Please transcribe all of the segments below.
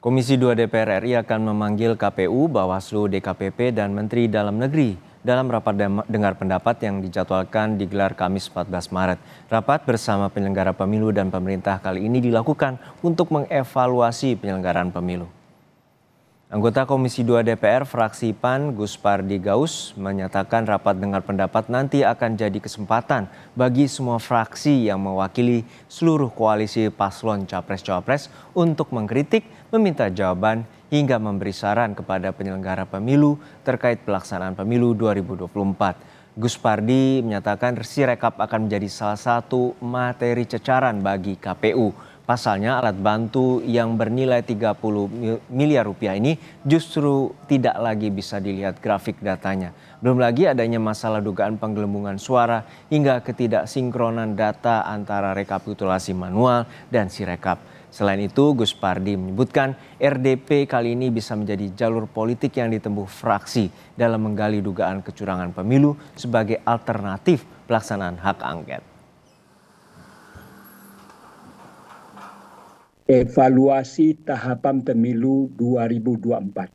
Komisi 2 DPR RI akan memanggil KPU, Bawaslu, DKPP, dan Menteri Dalam Negeri dalam rapat dengar pendapat yang dijadwalkan digelar Kamis 14 Maret. Rapat bersama penyelenggara pemilu dan pemerintah kali ini dilakukan untuk mengevaluasi penyelenggaraan pemilu. Anggota Komisi 2 DPR fraksi PAN Gus Pardi Gaus menyatakan rapat dengar pendapat nanti akan jadi kesempatan bagi semua fraksi yang mewakili seluruh koalisi paslon capres-cawapres untuk mengkritik, meminta jawaban hingga memberi saran kepada penyelenggara pemilu terkait pelaksanaan pemilu 2024. Gus Pardi menyatakan rekap akan menjadi salah satu materi cecaran bagi KPU. Pasalnya alat bantu yang bernilai 30 miliar rupiah ini justru tidak lagi bisa dilihat grafik datanya. Belum lagi adanya masalah dugaan penggelembungan suara hingga ketidaksinkronan data antara rekapitulasi manual dan sirekap. Selain itu, Gus Pardi menyebutkan RDP kali ini bisa menjadi jalur politik yang ditempuh fraksi dalam menggali dugaan kecurangan pemilu sebagai alternatif pelaksanaan hak angket. evaluasi tahapan pemilu 2024.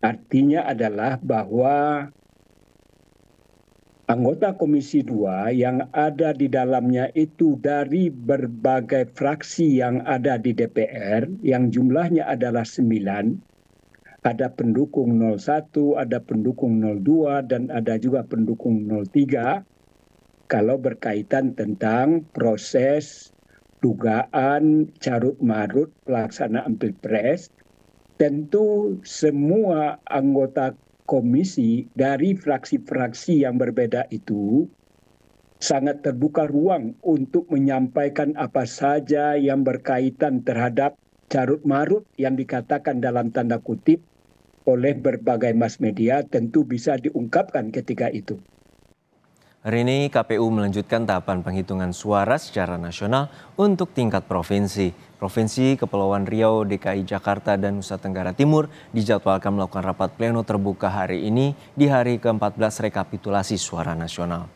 Artinya adalah bahwa anggota Komisi 2 yang ada di dalamnya itu dari berbagai fraksi yang ada di DPR yang jumlahnya adalah 9 ada pendukung 01, ada pendukung 02, dan ada juga pendukung 03 kalau berkaitan tentang proses dugaan carut marut pelaksanaan pilpres tentu semua anggota komisi dari fraksi-fraksi yang berbeda itu sangat terbuka ruang untuk menyampaikan apa saja yang berkaitan terhadap carut marut yang dikatakan dalam tanda kutip oleh berbagai mass media tentu bisa diungkapkan ketika itu. Hari ini KPU melanjutkan tahapan penghitungan suara secara nasional untuk tingkat provinsi. Provinsi Kepulauan Riau, DKI Jakarta, dan Nusa Tenggara Timur dijadwalkan melakukan rapat pleno terbuka hari ini di hari ke-14 rekapitulasi suara nasional.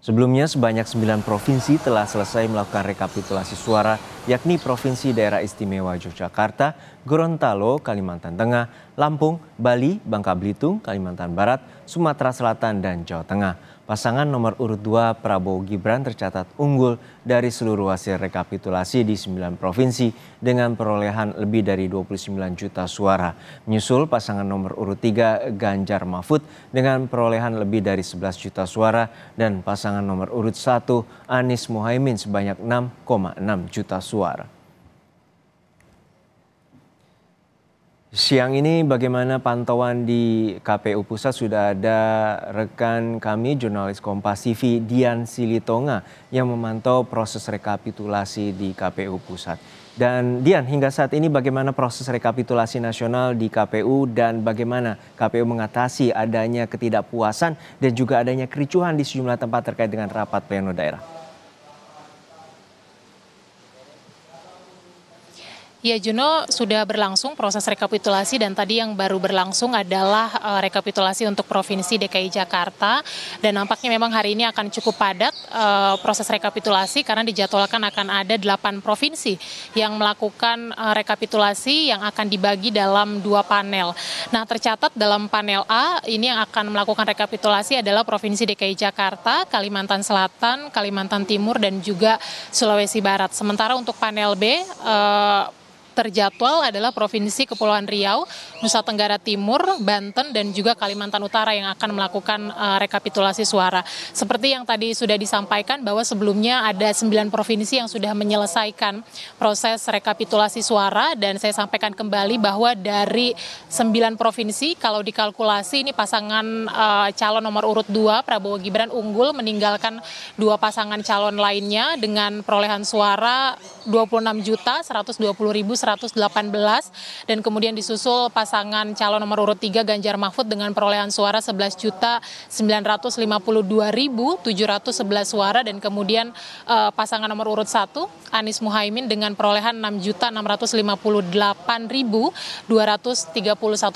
Sebelumnya sebanyak 9 provinsi telah selesai melakukan rekapitulasi suara yakni Provinsi Daerah Istimewa Yogyakarta, Gorontalo, Kalimantan Tengah, Lampung, Bali, Bangka Belitung, Kalimantan Barat, Sumatera Selatan, dan Jawa Tengah. Pasangan nomor urut 2 Prabowo Gibran tercatat unggul dari seluruh hasil rekapitulasi di 9 provinsi dengan perolehan lebih dari 29 juta suara. Menyusul pasangan nomor urut 3 Ganjar Mahfud dengan perolehan lebih dari 11 juta suara dan pasangan nomor urut 1 Anies Mohaimin sebanyak 6,6 juta suara suara. Siang ini bagaimana pantauan di KPU Pusat sudah ada rekan kami jurnalis Kompas TV Dian Silitonga yang memantau proses rekapitulasi di KPU Pusat. Dan Dian, hingga saat ini bagaimana proses rekapitulasi nasional di KPU dan bagaimana KPU mengatasi adanya ketidakpuasan dan juga adanya kericuhan di sejumlah tempat terkait dengan rapat pleno daerah? Ya Juno sudah berlangsung proses rekapitulasi dan tadi yang baru berlangsung adalah uh, rekapitulasi untuk Provinsi DKI Jakarta dan nampaknya memang hari ini akan cukup padat uh, proses rekapitulasi karena dijadwalkan akan ada 8 provinsi yang melakukan uh, rekapitulasi yang akan dibagi dalam dua panel. Nah tercatat dalam panel A ini yang akan melakukan rekapitulasi adalah Provinsi DKI Jakarta, Kalimantan Selatan, Kalimantan Timur dan juga Sulawesi Barat. Sementara untuk panel B uh, terjadwal adalah Provinsi Kepulauan Riau, Nusa Tenggara Timur, Banten, dan juga Kalimantan Utara yang akan melakukan uh, rekapitulasi suara. Seperti yang tadi sudah disampaikan bahwa sebelumnya ada sembilan provinsi yang sudah menyelesaikan proses rekapitulasi suara dan saya sampaikan kembali bahwa dari sembilan provinsi kalau dikalkulasi ini pasangan uh, calon nomor urut dua Prabowo Gibran unggul meninggalkan dua pasangan calon lainnya dengan perolehan suara 26 juta 120 ribu 118 dan kemudian disusul pasangan calon nomor urut 3 Ganjar Mahfud dengan perolehan suara 11 juta 952.711 suara dan kemudian uh, pasangan nomor urut 1 Anies Muhaimin dengan perolehan 6 juta 658.231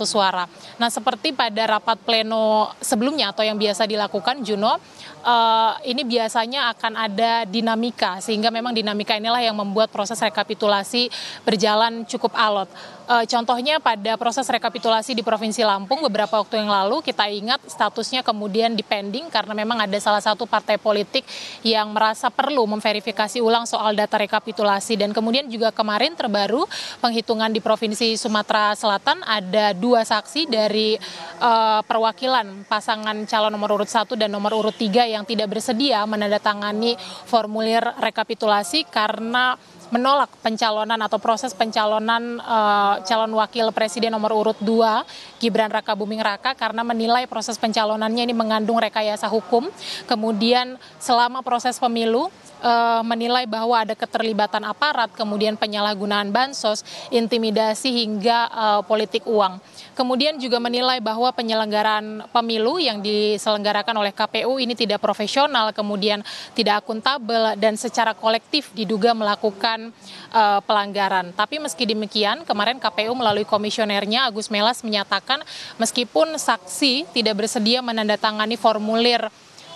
suara. Nah, seperti pada rapat pleno sebelumnya atau yang biasa dilakukan Juno, Uh, ini biasanya akan ada dinamika sehingga memang dinamika inilah yang membuat proses rekapitulasi berjalan berjalan cukup alot. Eh, contohnya pada proses rekapitulasi di Provinsi Lampung beberapa waktu yang lalu kita ingat statusnya kemudian dipending karena memang ada salah satu partai politik yang merasa perlu memverifikasi ulang soal data rekapitulasi dan kemudian juga kemarin terbaru penghitungan di Provinsi Sumatera Selatan ada dua saksi dari uh, perwakilan pasangan calon nomor urut 1 dan nomor urut 3 yang tidak bersedia menandatangani formulir rekapitulasi karena menolak pencalonan atau proses pencalonan uh, calon wakil presiden nomor urut 2 Gibran Raka Buming Raka karena menilai proses pencalonannya ini mengandung rekayasa hukum. Kemudian selama proses pemilu eh, menilai bahwa ada keterlibatan aparat, kemudian penyalahgunaan bansos, intimidasi hingga uh, politik uang. Kemudian juga menilai bahwa penyelenggaraan pemilu yang diselenggarakan oleh KPU ini tidak profesional, kemudian tidak akuntabel dan secara kolektif diduga melakukan uh, pelanggaran. Tapi meski demikian, kemarin KPU KPU melalui komisionernya Agus Melas menyatakan meskipun saksi tidak bersedia menandatangani formulir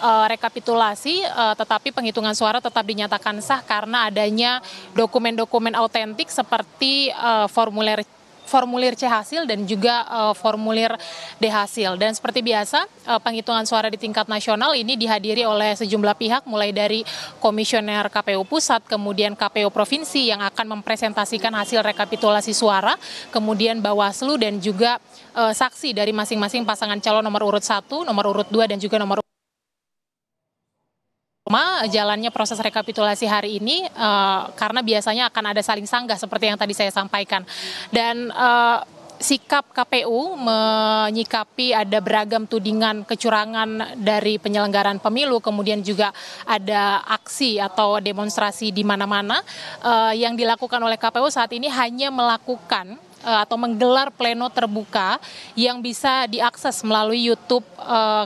eh, rekapitulasi, eh, tetapi penghitungan suara tetap dinyatakan sah karena adanya dokumen-dokumen autentik seperti eh, formulir formulir C hasil dan juga uh, formulir D hasil. Dan seperti biasa, uh, penghitungan suara di tingkat nasional ini dihadiri oleh sejumlah pihak mulai dari komisioner KPU pusat, kemudian KPU provinsi yang akan mempresentasikan hasil rekapitulasi suara, kemudian Bawaslu dan juga uh, saksi dari masing-masing pasangan calon nomor urut 1, nomor urut 2 dan juga nomor Cuma eh, jalannya proses rekapitulasi hari ini uh, karena biasanya akan ada saling sanggah seperti yang tadi saya sampaikan dan uh, sikap KPU menyikapi ada beragam tudingan kecurangan dari penyelenggaraan pemilu, kemudian juga ada aksi atau demonstrasi di mana-mana uh, yang dilakukan oleh KPU saat ini hanya melakukan atau menggelar pleno terbuka yang bisa diakses melalui YouTube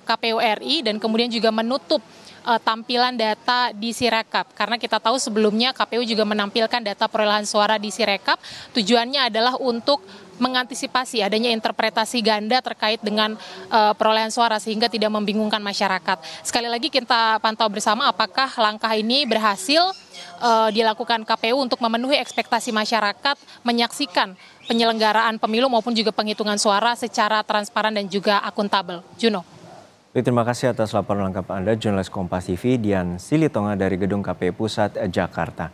KPU RI dan kemudian juga menutup uh, tampilan data di Sirekap karena kita tahu sebelumnya KPU juga menampilkan data perolehan suara di Sirekap tujuannya adalah untuk mengantisipasi adanya interpretasi ganda terkait dengan uh, perolehan suara sehingga tidak membingungkan masyarakat. Sekali lagi kita pantau bersama apakah langkah ini berhasil uh, dilakukan KPU untuk memenuhi ekspektasi masyarakat menyaksikan penyelenggaraan pemilu maupun juga penghitungan suara secara transparan dan juga akuntabel. Juno. Terima kasih atas laporan lengkap Anda, jurnalis Kompas TV Dian Silitonga dari Gedung KPU Pusat, Jakarta.